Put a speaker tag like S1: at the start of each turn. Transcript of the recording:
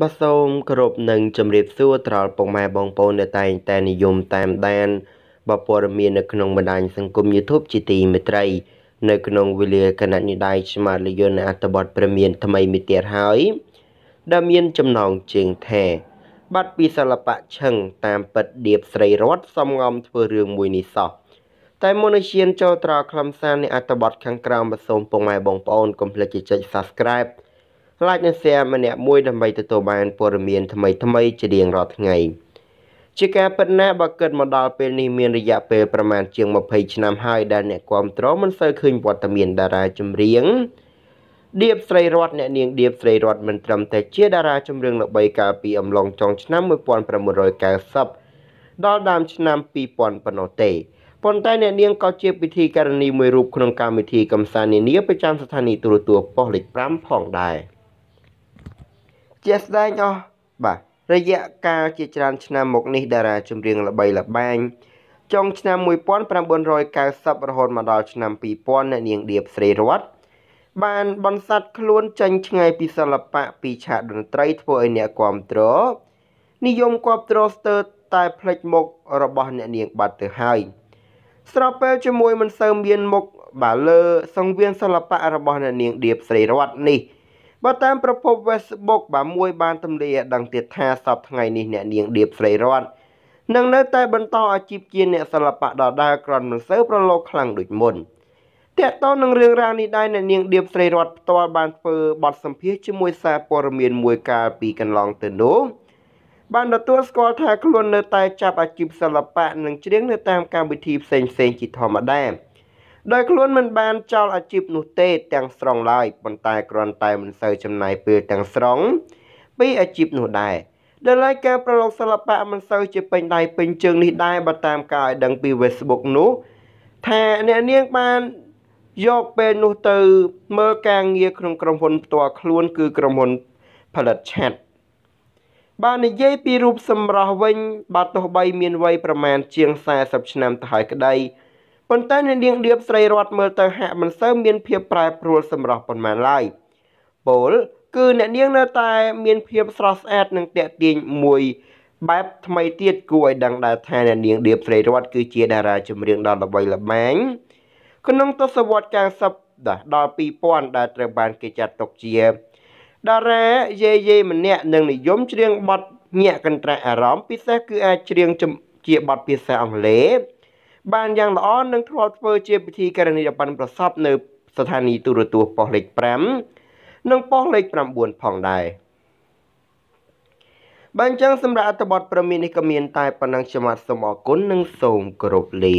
S1: បាទសូមគោរពនិងជម្រាបសួរត្រល់ពុកម៉ែបងប្អូនដែលតែងតែនិយមតាមដានបព័រមាននៅក្នុងបណ្ដាញសង្គម YouTube ជាទីមេត្រី នៅក្នុងវេលាគណៈនិដាយស្មារតីយន្តអត្ថបទព្រមានថ្មីមួយទៀតហើយដែលមានចំណងជើងថាបាត់ពីសិល្បៈឆឹងតាមពិតដៀបស្រីរតសំងំ ធ្វើរឿងមួយនេះសោះតែមុននឹងឈានចូលត្រល់ខ្លឹមសារនៃអត្ថបទខាងក្រោមសូមពុកម៉ែបងប្អូនកុំភ្លេចចុច Subscribe like និង share ម្នាក់មួយដើម្បីទទួលបានព័ត៌មានថ្មីថ្មីជារៀងរាល់ថ្ងៃ ជាការពិតណាស់បើគិតមកដល់ពេលនេះមានរយៈពេលប្រមាណជាង20ឆ្នាំហើយដែលអ្នកគ្រប់គ្រងមិនសូវឃើញវត្តមានតារាចម្រៀងដៀបស្រីរតអ្នកនាងដៀបស្រីរតមិនត្រឹមតែ ជាតារាចម្រៀងល្បីកាលពីអំឡុងចុងឆ្នាំ1990ដល់ដើមឆ្នាំ2000ប៉ុណ្ណោះទេប៉ុន្តែអ្នកនាងក៏ជាពិធីករនីមួយរូបក្នុងកម្មវិធីកំសាន្តនានាប្រចាំស្ថានីយទូរទស្សន៍ប៉ុស្តិ៍លេខ5ផងដែរ។ជាស្ដែងអស់បាទរយៈកាលជាច្រើន ឆ្នាំមកនេះតារាចម្រៀង ល្បីល្បាញចុងឆ្នាំ1990រហូតមកដល់ឆ្នាំ2000អ្នកនាងដៀបស្រីរតបានបន្សាត់ខ្លួនចេញឆ្ងាយពីសិល្បៈពីឆាកតន្ត្រីធ្វើឲ្យអ្នកគ្រប់គ្រងនិយមគ្រប់គ្រងស្ទើរតែផ្លិចមុខរបស់អ្នកនាងបាត់ទៅហើយស្របពេលជាមួយមិនសូវមានមុខបាទលើសង្វៀនសិល្បៈរបស់អ្នកនាងដៀបស្រីរតនេះបើតាមប្រភព Facebook បាទមួយ បានទម្លាយឲ្យដឹងទៀតថាសប្តាហ៍ថ្ងៃនេះអ្នកនាងដៀបស្រីរតនឹងនៅតែបន្តអាជីពជា អ្នកសិល្បៈដដាលក្រនមិនសូវប្រឡូកខ្លាំងដូចមុនតើតើនឹងរឿងរ៉ាវនេះដែរអ្នកនាងដៀបស្រីរតផ្ទាល់បានធ្វើបទសម្ភាសជាមួយសារព័ត៌មានមួយកាលពីកន្លងទៅនោះបានទទួលស្គាល់ថាខ្លួននៅតែចាប់អាជីពសិល្បៈនិងច្រៀងនៅតាមកម្មវិធីផ្សេងៗជាធម្មតាដោយខ្លួនមិនបានចោលអាជីពនោះទេទាំងស្រុងឡើយប៉ុន្តែគ្រាន់តែមិនសូវចំណាយពេលទាំងស្រុង ពីអាជីពនោះដែរដែលឡែកការប្រឡូកសិល្បៈមិនសូវជាពេញដៃពេញជើងនេះដែរបើតាមការឲ្យដឹងពី Facebook នោះថាអ្នកនាងបានយកពេលនោះទៅមើលការងារក្នុងក្រុមហ៊ុនផ្ទាល់ខ្លួនគឺក្រុមហ៊ុនផលិតឆាត់បើនិយាយពីរូបសម្រស់វិញបើទោះបី មានវ័យប្រមាណជាង40ឆ្នាំទៅហើយក្តីប៉ុន្តែនៅនាងដៀបស្រីរតមើលទៅហាក់មិនសូវមានភាពប្រែប្រួលសម្រាប់ប៉ុន្មានឡើយពលគឺអ្នកនាងនៅតែមានភាពស្រស់ស្អាតនិងតាក់ទាញមួយបែបថ្មីទៀតគួរឲ្យដឹងដែរថាអ្នកនាងដៀបស្រីរតគឺជាតារាចម្រៀងដ៏ល្បីល្បាញក្នុងទសវត្សរ៍90ដល់2000ដែលត្រូវបានគេចាត់ទុកជាតារាយេយេម្នាក់និងនិយមច្រៀងបទញាក់កន្ត្រាក់អារម្មណ៍ពិសេសគឺអាចច្រៀងជាបទភាសាអង់គ្លេសបានយ៉ាងល្អនិងធ្លាប់ធ្វើជាពិធីករណីយបណ្ណប្រសពនៅស្ថានីយ៍ទូរទស្សន៍ប៉ុស្តិ៍លេខ5និងប៉ុស្តិ៍លេខ9ផងដែរបើអញ្ចឹងសម្រាប់អត្ថបទព្រមាននេះក៏មានតែប៉ុណ្ណឹងខ្ញុំបាទសូមអរគុណនិងសូមគោរពលា